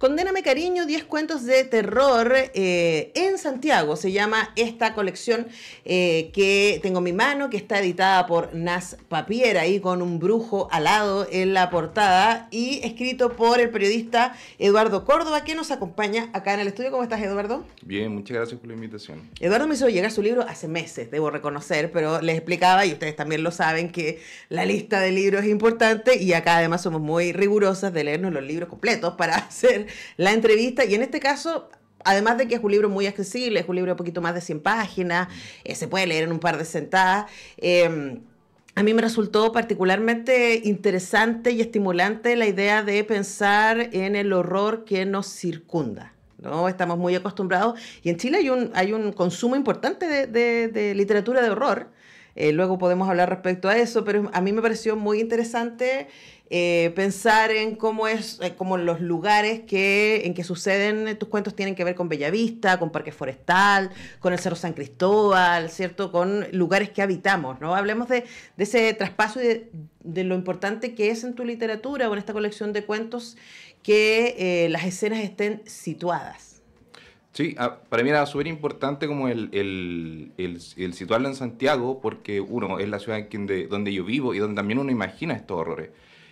Condéname Cariño, 10 cuentos de terror eh, en Santiago. Se llama esta colección eh, que tengo en mi mano, que está editada por Nas Papier ahí con un brujo alado en la portada y escrito por el periodista Eduardo Córdoba, que nos acompaña acá en el estudio. ¿Cómo estás, Eduardo? Bien, muchas gracias por la invitación. Eduardo me hizo llegar su libro hace meses, debo reconocer, pero les explicaba, y ustedes también lo saben, que la lista de libros es importante y acá además somos muy rigurosas de leernos los libros completos para hacer la entrevista. Y en este caso, además de que es un libro muy accesible, es un libro de poquito más de 100 páginas, eh, se puede leer en un par de sentadas. Em, a mí me resultó particularmente interesante y estimulante la idea de pensar en el horror que nos circunda. ¿no? Estamos muy acostumbrados. Y en Chile hay un, consumo importante de literatura de horror. Eh, luego podemos hablar respecto a eso, pero a mí me pareció muy interesante eh, pensar en cómo es, eh, los lugares que, en que suceden tus cuentos tienen que ver con Bellavista, con Parque Forestal, con el Cerro San Cristóbal, ¿cierto? Con lugares que habitamos, ¿no? Hablemos de, ese traspaso y de, lo importante que es en tu literatura o en esta colección de cuentos que las escenas estén situadas. Sí, ah, para mí era súper importante como el, situarlo en Santiago, porque uno, es la ciudad donde, donde yo vivo y donde también uno imagina estos horrores.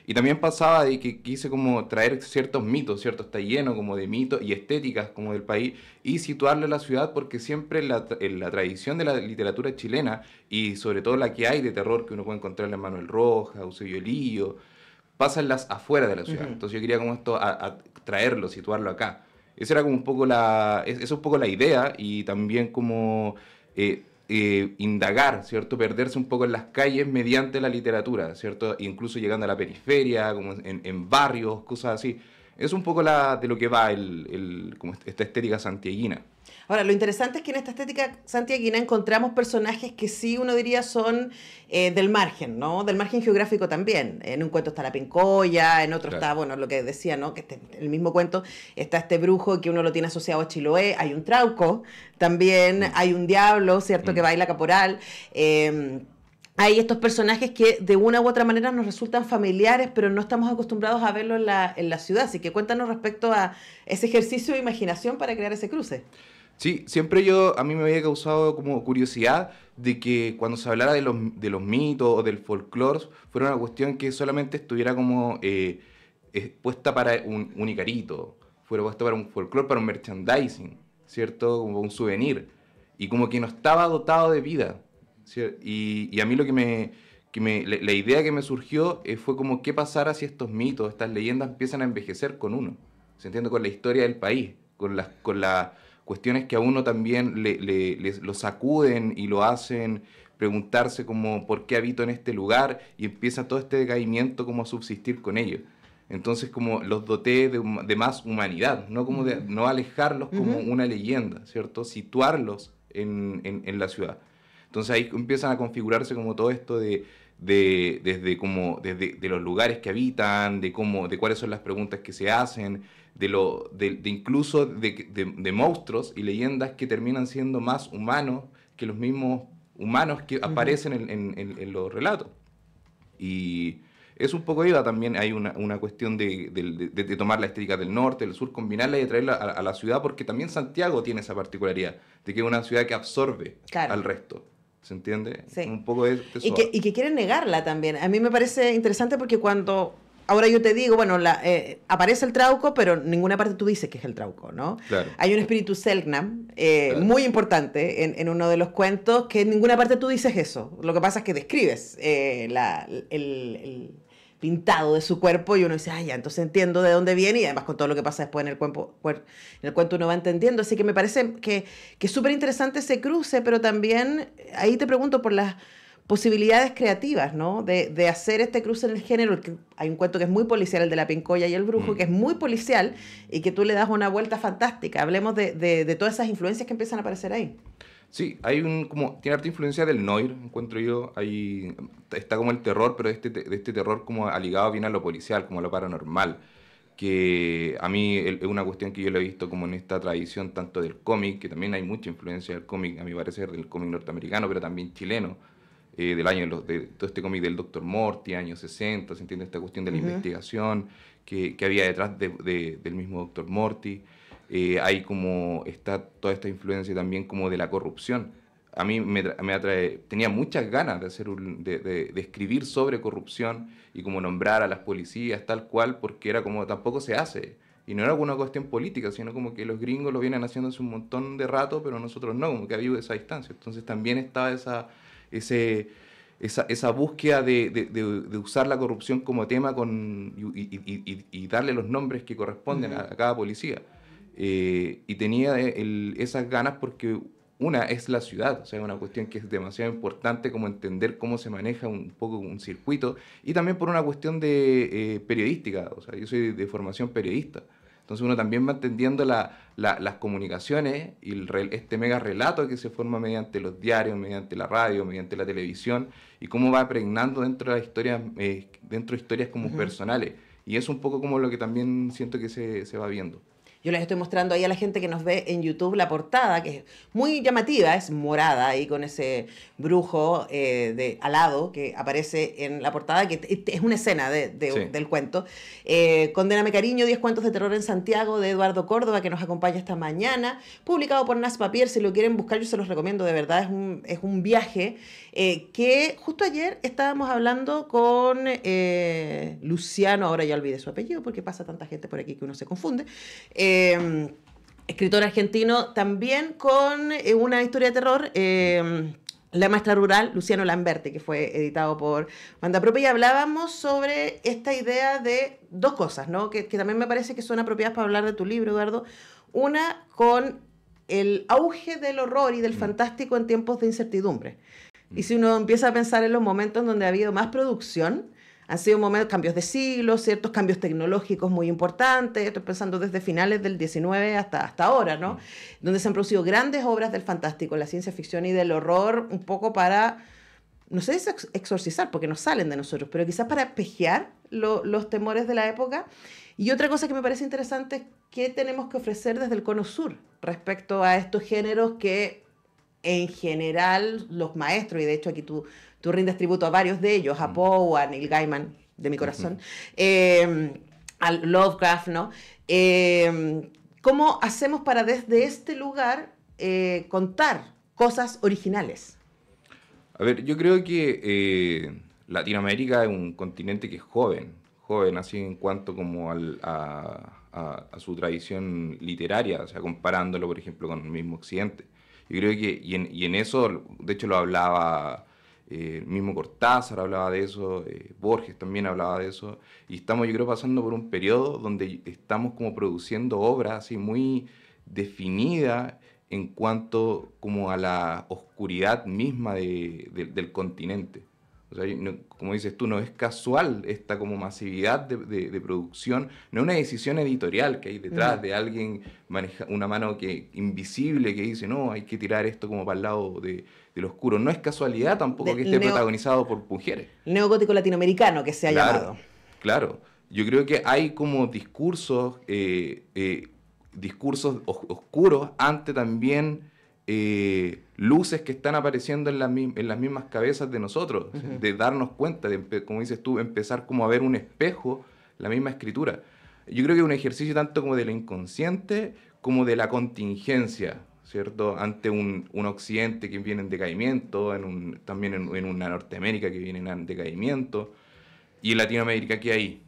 Y también pasaba de que quise como traer ciertos mitos, ¿cierto? Está lleno como de mitos y estéticas como del país y situarlo en la ciudad porque siempre la, tradición de la literatura chilena y sobre todo la que hay de terror que uno puede encontrar en Manuel Rojas, Eusebio Lillo, pasan las afuera de la ciudad. Entonces yo quería como esto a traerlo, situarlo acá. Esa era como un poco la, es, un poco la idea y también como eh, eh, indagar, ¿cierto? Perderse un poco en las calles mediante la literatura, ¿cierto? Incluso llegando a la periferia, como en, barrios, cosas así. Es un poco la, de lo que va el, como esta estética santiaguina. Ahora, lo interesante es que en esta estética santiaguina encontramos personajes que sí uno diría son eh, del margen, ¿no? Del margen geográfico también. En un cuento está la pincoya, en otro está, bueno, lo que decía, ¿no? Que este, el mismo cuento está este brujo que uno lo tiene asociado a Chiloé, hay un trauco también, mm. hay un diablo, ¿cierto? Que mm. baila caporal. Em, hay estos personajes que de una u otra manera nos resultan familiares, pero no estamos acostumbrados a verlos en la, en la ciudad. Así que cuéntanos respecto a ese ejercicio de imaginación para crear ese cruce. Sí, siempre yo, a mí me había causado como curiosidad de que cuando se hablara de los, de los mitos o del folclore, fuera una cuestión que solamente estuviera como eh, puesta para un, un, icarito, fuera puesta para un folclore, para un merchandising, ¿cierto? Como un souvenir. Y como que no estaba dotado de vida. Y, a mí lo que me... la, idea que me surgió eh, fue como qué pasara si estos mitos, estas leyendas empiezan a envejecer con uno, se entiende con la historia del país, con las con la, cuestiones que a uno también le, lo sacuden y lo hacen preguntarse como por qué habito en este lugar y empieza todo este decaimiento como a subsistir con ellos. Entonces como los doté de, más humanidad, no, como de, no alejarlos como una leyenda, ¿cierto? Situarlos en, la ciudad. Entonces ahí empiezan a configurarse como todo esto de, desde como de los lugares que habitan, de cómo de cuáles son las preguntas que se hacen, de lo de, incluso de, de, monstruos y leyendas que terminan siendo más humanos que los mismos humanos que aparecen en, los relatos. Y es un poco iba también, hay una, una cuestión de, de, tomar la estética del norte, del sur, combinarla y traerla a, la ciudad, porque también Santiago tiene esa particularidad, de que es una ciudad que absorbe al resto. ¿Se entiende? Sí. Un poco de... Y que, y que quieren negarla también. A mí me parece interesante porque cuando ahora yo te digo, bueno, la, eh, aparece el trauco, pero en ninguna parte tú dices que es el trauco, ¿no? Claro. Hay un espíritu Selknam eh, muy importante en, uno de los cuentos que en ninguna parte tú dices eso. Lo que pasa es que describes eh, el, pintado de su cuerpo y uno dice, ah, ya, entonces entiendo de dónde viene y además con todo lo que pasa después en el, cuerpo, en el cuento uno va entendiendo. Así que me parece que, que es súper interesante ese cruce, pero también ahí te pregunto por las posibilidades creativas, ¿no? De, de hacer este cruce en el género. Que hay un cuento que es muy policial, el de la pincoya y el brujo, mm. que es muy policial y que tú le das una vuelta fantástica. Hablemos de, de, todas esas influencias que empiezan a aparecer ahí. Sí, hay un, como, tiene harta influencia del noir, encuentro yo, ahí está como el terror, pero este, de este, terror como ligado viene a lo policial, como a lo paranormal que a mí es una cuestión que yo lo he visto como en esta tradición tanto del cómic, que también hay mucha influencia del cómic, a mi parecer, del cómic norteamericano, pero también chileno. Eh, del año, de, todo este cómic del Dr. Morty, años 60, se entiende esta cuestión de la investigación que, que, había detrás de, del mismo Dr. Morty. Eh, hay como, está toda esta influencia también como de la corrupción. A mí me, me atrae, tenía muchas ganas de, hacer de, de, escribir sobre corrupción y como nombrar a las policías tal cual, porque era como tampoco se hace. Y no era una cuestión política, sino como que los gringos lo vienen haciendo hace un montón de rato, pero nosotros no, como que ha habido esa distancia. Entonces también estaba esa, esa, búsqueda de, usar la corrupción como tema y, darle los nombres que corresponden a, cada policía. Eh, y tenía eh, esas ganas porque una es la ciudad, o sea, es una cuestión que es demasiado importante como entender cómo se maneja un poco un circuito, y también por una cuestión de eh, periodística, o sea, yo soy de formación periodista, entonces uno también va entendiendo las comunicaciones y este mega relato que se forma mediante los diarios, mediante la radio, mediante la televisión y cómo va pregnando dentro de historias, eh, dentro de historias como personales. Y es un poco como lo que también siento que se, se va viendo. Yo les estoy mostrando ahí a la gente que nos ve en YouTube la portada, que es muy llamativa, es morada ahí con ese brujo eh, de alado que aparece en la portada, que es una escena del cuento. Eh, cariño, 10 cuentos de terror en Santiago de Eduardo Córdoba, que nos acompaña esta mañana, publicado por Nas Papier. Si lo quieren buscar, yo se los recomiendo, de verdad, es un, es un viaje eh, que justo ayer estábamos hablando con eh, Luciano, ahora ya olvidé su apellido porque pasa tanta gente por aquí que uno se confunde. Eh, escritor argentino, también con eh, una historia de terror. Eh, la maestra rural, Luciano Lamberti, que fue editado por Manda Propia, y hablábamos sobre esta idea de dos cosas, Que, que, también me parece que son apropiadas para hablar de tu libro, Eduardo. Una, con el auge del horror y del mm. fantástico en tiempos de incertidumbre. Mm. Y si uno empieza a pensar en los momentos donde ha habido más producción, han sido momentos, cambios de siglo, ciertos cambios tecnológicos muy importantes, estoy pensando desde finales del 19 hasta, hasta ahora, ¿no? Mm. Donde se han producido grandes obras del fantástico, la ciencia ficción y del horror, un poco para, no sé si exorcizar, porque no salen de nosotros, pero quizás para espejear los temores de la época. Y otra cosa que me parece interesante es qué tenemos que ofrecer desde el Cono Sur respecto a estos géneros que en general los maestros, y de hecho aquí tú Tú rindes tributo a varios de ellos, a mm. Poe, a Neil Gaiman, de mi corazón, em, al a Lovecraft, ¿no? Em, ¿Cómo hacemos para desde este lugar eh, contar cosas originales? A ver, yo creo que eh, Latinoamérica es un continente que es joven, joven así en cuanto como al, a, su tradición literaria, o sea, comparándolo, por ejemplo, con el mismo Occidente. Yo creo que, y en, y en eso, de hecho lo hablaba el eh, mismo Cortázar hablaba de eso, eh, Borges también hablaba de eso, y estamos yo creo pasando por un periodo donde estamos como produciendo obras así muy definidas en cuanto como a la oscuridad misma del continente. O sea, como dices tú, no es casual esta como masividad de, producción, no es una decisión editorial que hay detrás de alguien, maneja, una mano que invisible que dice, no, hay que tirar esto como para el lado de, oscuro. No es casualidad tampoco que esté protagonizado por mujeres. Neogótico latinoamericano que se ha claro, llamado. Claro. Yo creo que hay como discursos, eh, eh, discursos oscuros ante también eh, luces que están apareciendo en, las mismas cabezas de nosotros, de darnos cuenta, de, como dices tú, empezar como a ver un espejo, la misma escritura. Yo creo que es un ejercicio tanto como de inconsciente como de la contingencia, ¿cierto? Ante un, un, occidente que viene en decaimiento, en un, también en, una Norteamérica que viene en decaimiento, y en Latinoamérica que hay,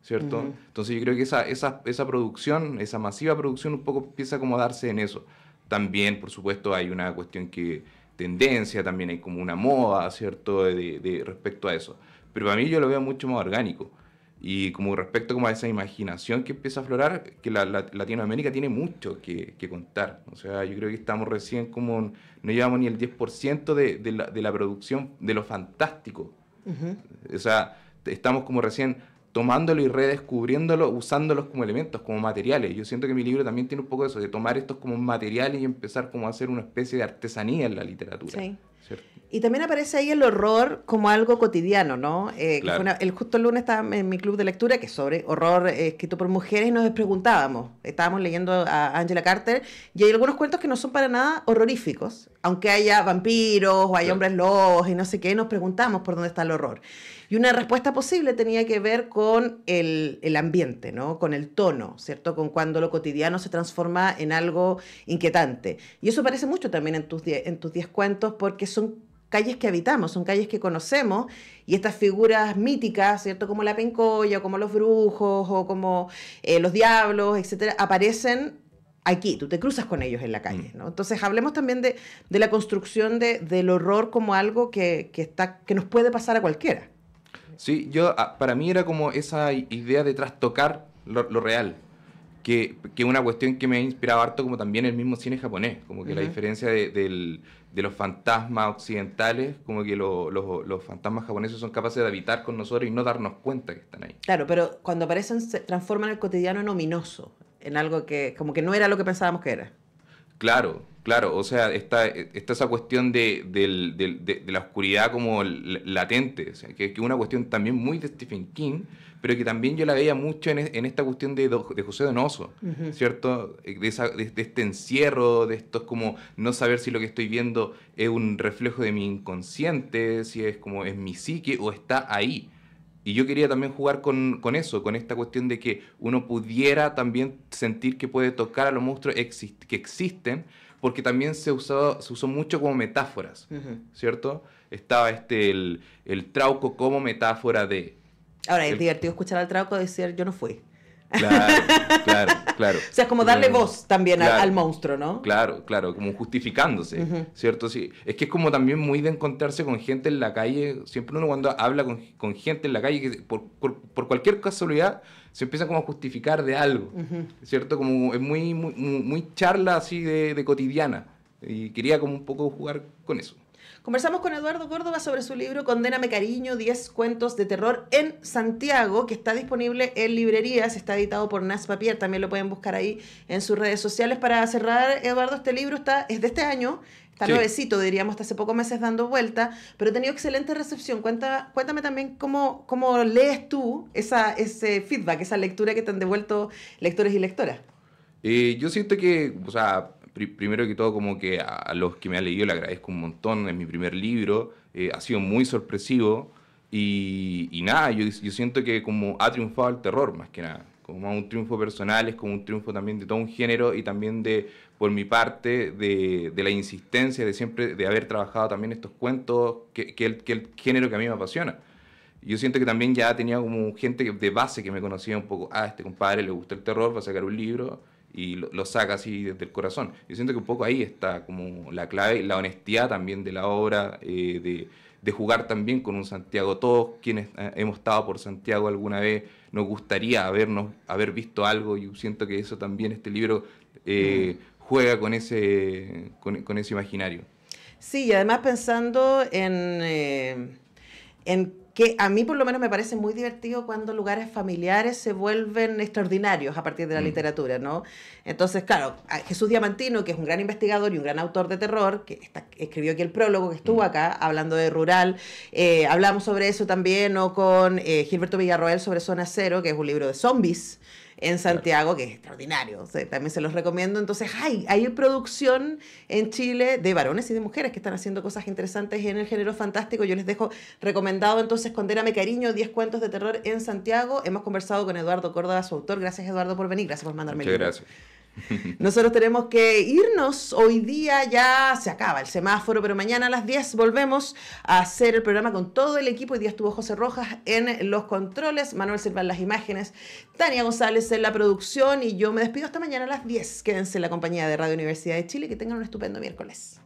¿cierto? Entonces yo creo que esa, esa, esa, producción, esa masiva producción un poco empieza a acomodarse en eso. También, por supuesto, hay una cuestión que tendencia, también hay como una moda, ¿cierto? De, de, respecto a eso. Pero para mí yo lo veo mucho más orgánico. Y como respecto como a esa imaginación que empieza a aflorar, que la, Latinoamérica tiene mucho que, contar. O sea, yo creo que estamos recién como, no llevamos ni el 10% de, de, la, de, la, producción de lo fantástico. O sea, estamos como recién tomándolo y redescubriéndolo, usándolos como elementos, como materiales. Yo siento que mi libro también tiene un poco eso, de tomar estos como materiales y empezar como a hacer una especie de artesanía en la literatura. Sí. ¿cierto? Y también aparece ahí el horror como algo cotidiano, ¿no? Eh, el justo el lunes estaba en mi club de lectura, que es sobre horror eh, escrito por mujeres, y nos preguntábamos. Estábamos leyendo a Angela Carter, y hay algunos cuentos que no son para nada horroríficos, aunque haya vampiros o hay hombres lobos y no sé qué, nos preguntamos por dónde está el horror. Y una respuesta posible tenía que ver con el, ambiente, ¿no? Con el tono, ¿cierto? Con cuando lo cotidiano se transforma en algo inquietante. Y eso aparece mucho también en tus en tus diez cuentos, porque son calles que habitamos, son calles que conocemos y estas figuras míticas, ¿cierto? Como la pencoya, como los brujos o como eh, los diablos, etcétera, aparecen aquí, tú te cruzas con ellos en la calle, mm. ¿no? Entonces hablemos también de, la construcción del horror como algo que, está, que nos puede pasar a cualquiera. Sí, yo, ah, para mí era como esa idea de trastocar lo, real, que, es una cuestión que me ha inspirado harto como también el mismo cine japonés, como que la diferencia del de los fantasmas occidentales, como que los fantasmas japoneses son capaces de habitar con nosotros y no darnos cuenta que están ahí. Claro, pero cuando aparecen se transforman el cotidiano en ominoso, en algo que como que no era lo que pensábamos que era. Claro, Claro, o sea, está, esa cuestión de, la oscuridad como latente, que es una cuestión también muy de Stephen King, pero que también yo la veía mucho en, esta cuestión de, José Donoso, ¿cierto? Eh, de, este encierro, de esto como no saber si lo que estoy viendo es un reflejo de mi inconsciente, si es como es mi psique o está ahí. Y yo quería también jugar con, eso, con esta cuestión de que uno pudiera también sentir que puede tocar a los monstruos que existen, porque también se, usó, se usó mucho como metáforas, ¿cierto? Estaba este, el, trauco como metáfora de... Ahora, es divertido escuchar al trauco decir yo no fui. Claro, claro, claro. O sea, es como darle voz también al, monstruo, ¿no? Claro, claro, como justificándose, ¿cierto? Sí. Es que es como también muy de encontrarse con gente en la calle, siempre uno cuando habla con, gente en la calle, que por, por, cualquier casualidad se empieza como a justificar de algo, ¿cierto? Como es muy, muy, muy charla así de cotidiana y quería como un poco jugar con eso. Conversamos con Eduardo Córdoba sobre su libro Condéname Cariño, 10 cuentos de terror en Santiago, que está disponible en librerías, está editado por Nas Papier, también lo pueden buscar ahí en sus redes sociales. Para cerrar, Eduardo, este libro está, es de este año, está nuevecito, diríamos, hasta hace pocos meses dando vuelta, pero ha tenido excelente recepción. cuéntame también cómo, cómo lees tú esa, ese feedback, esa lectura que te han devuelto lectores y lectoras. Eh, yo siento que, o sea, primero que todo, como que a, los que me han leído le agradezco un montón, es mi primer libro, eh, ha sido muy sorpresivo y, nada, yo, siento que como ha triunfado el terror más que nada, como un triunfo personal, es como un triunfo también de todo un género y también de, por mi parte, de, la insistencia de siempre, de haber trabajado también estos cuentos, que, que, el, que el género que a mí me apasiona yo siento que también ya tenía como gente de base que me conocía un poco. Ah, este compadre le gusta el terror, va a sacar un libro y lo, saca así desde el corazón. Yo siento que un poco ahí está como la clave, la honestidad también de la obra, eh, de, jugar también con un Santiago. Todos quienes eh, hemos estado por Santiago alguna vez nos gustaría habernos, haber visto algo y siento que eso también este libro eh, mm. juega con ese, con, ese imaginario. Sí, y además pensando en... en que a mí por lo menos me parece muy divertido cuando lugares familiares se vuelven extraordinarios a partir de la mm. literatura, ¿no? Entonces, claro, Jesús Diamantino, que es un gran investigador y un gran autor de terror, que escribió aquí el prólogo que estuvo mm. acá, hablando de rural, eh, hablamos sobre eso también, o con eh, Gilberto Villarroel sobre Zona Cero, que es un libro de zombies, en Santiago, que es extraordinario. también se los recomiendo. Entonces, hay, hay producción en Chile de varones y de mujeres que están haciendo cosas interesantes en el género fantástico. Yo les dejo recomendado entonces Condéname Cariño, 10 cuentos de terror en Santiago. Hemos conversado con Eduardo Córdoba, su autor. Gracias, Eduardo, por venir. Gracias por mandarme Muchas el gracias. Nosotros tenemos que irnos. Hoy día ya se acaba el semáforo, pero mañana a las 10 volvemos a hacer el programa con todo el equipo. Hoy día estuvo José Rojas en los controles, Manuel Silva en las imágenes, Tania González en la producción y yo me despido hasta mañana a las 10. Quédense en la compañía de Radio Universidad de Chile. Que tengan un estupendo miércoles.